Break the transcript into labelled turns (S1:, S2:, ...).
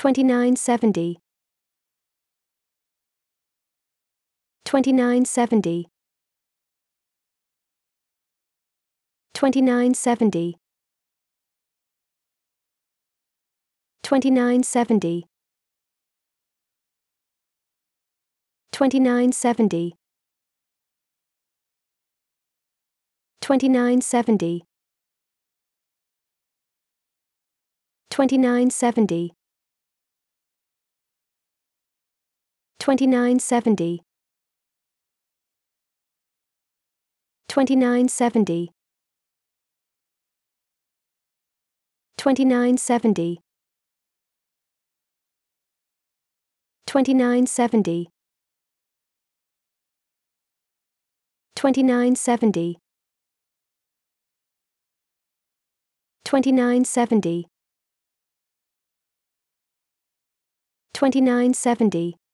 S1: 2970 2970 2970 2970 2970 2970 2970 2970 2970 2970 2970 2970 2970 2970